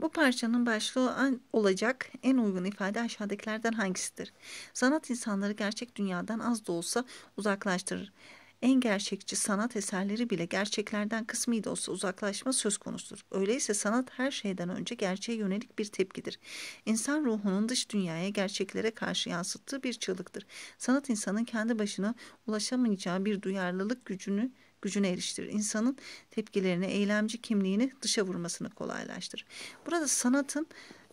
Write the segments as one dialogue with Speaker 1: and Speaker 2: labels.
Speaker 1: Bu parçanın başlığı olacak en uygun ifade aşağıdakilerden hangisidir? Sanat insanları gerçek dünyadan az da olsa uzaklaştırır. En gerçekçi sanat eserleri bile gerçeklerden kısmi de olsa uzaklaşma söz konusudur. Öyleyse sanat her şeyden önce gerçeğe yönelik bir tepkidir. İnsan ruhunun dış dünyaya gerçeklere karşı yansıttığı bir çığlıktır. Sanat insanın kendi başına ulaşamayacağı bir duyarlılık gücünü gücüne eriştirir. İnsanın tepkilerini, eylemci kimliğini dışa vurmasını kolaylaştırır. Burada sanatın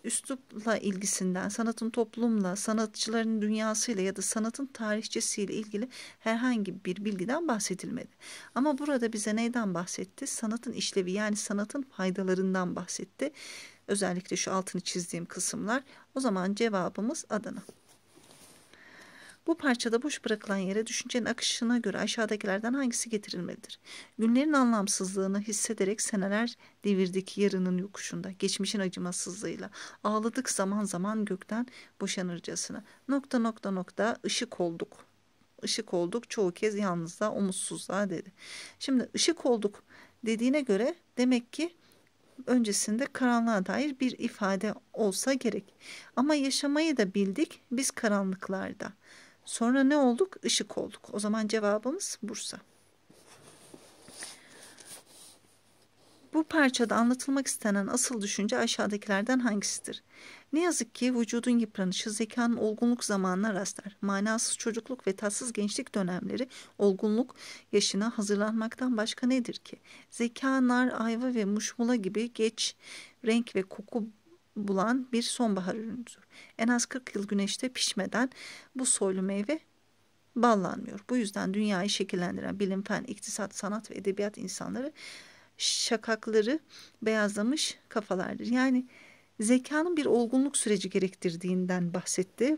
Speaker 1: üslupla ilgisinden, sanatın toplumla, sanatçıların dünyasıyla ya da sanatın tarihçesiyle ilgili herhangi bir bilgiden bahsedilmedi. Ama burada bize neyden bahsetti? Sanatın işlevi yani sanatın faydalarından bahsetti. Özellikle şu altını çizdiğim kısımlar. O zaman cevabımız Adana. Bu parçada boş bırakılan yere düşüncenin akışına göre aşağıdakilerden hangisi getirilmelidir? Günlerin anlamsızlığını hissederek seneler devirdik yarının yokuşunda, geçmişin acımasızlığıyla. Ağladık zaman zaman gökten boşanırcasına. Nokta nokta nokta ışık olduk. Işık olduk çoğu kez yalnızlığa, umutsuzluğa dedi. Şimdi ışık olduk dediğine göre demek ki öncesinde karanlığa dair bir ifade olsa gerek. Ama yaşamayı da bildik biz karanlıklarda. Sonra ne olduk? Işık olduk. O zaman cevabımız Bursa. Bu parçada anlatılmak istenen asıl düşünce aşağıdakilerden hangisidir? Ne yazık ki vücudun yıpranışı zekanın olgunluk zamanına rastlar. Manasız çocukluk ve tatsız gençlik dönemleri olgunluk yaşına hazırlanmaktan başka nedir ki? Zekanlar, ayva ve muşmula gibi geç renk ve koku bulan bir sonbahar ürünüdür. En az 40 yıl güneşte pişmeden bu soylu meyve ballanmıyor. Bu yüzden dünyayı şekillendiren bilim, fen, iktisat, sanat ve edebiyat insanları şakakları beyazlamış kafalardır. Yani zekanın bir olgunluk süreci gerektirdiğinden bahsetti.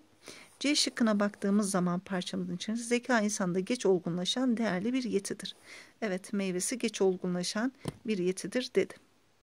Speaker 1: C şıkkına baktığımız zaman parçamızın içinde zeka insanda geç olgunlaşan değerli bir yetidir. Evet meyvesi geç olgunlaşan bir yetidir dedim.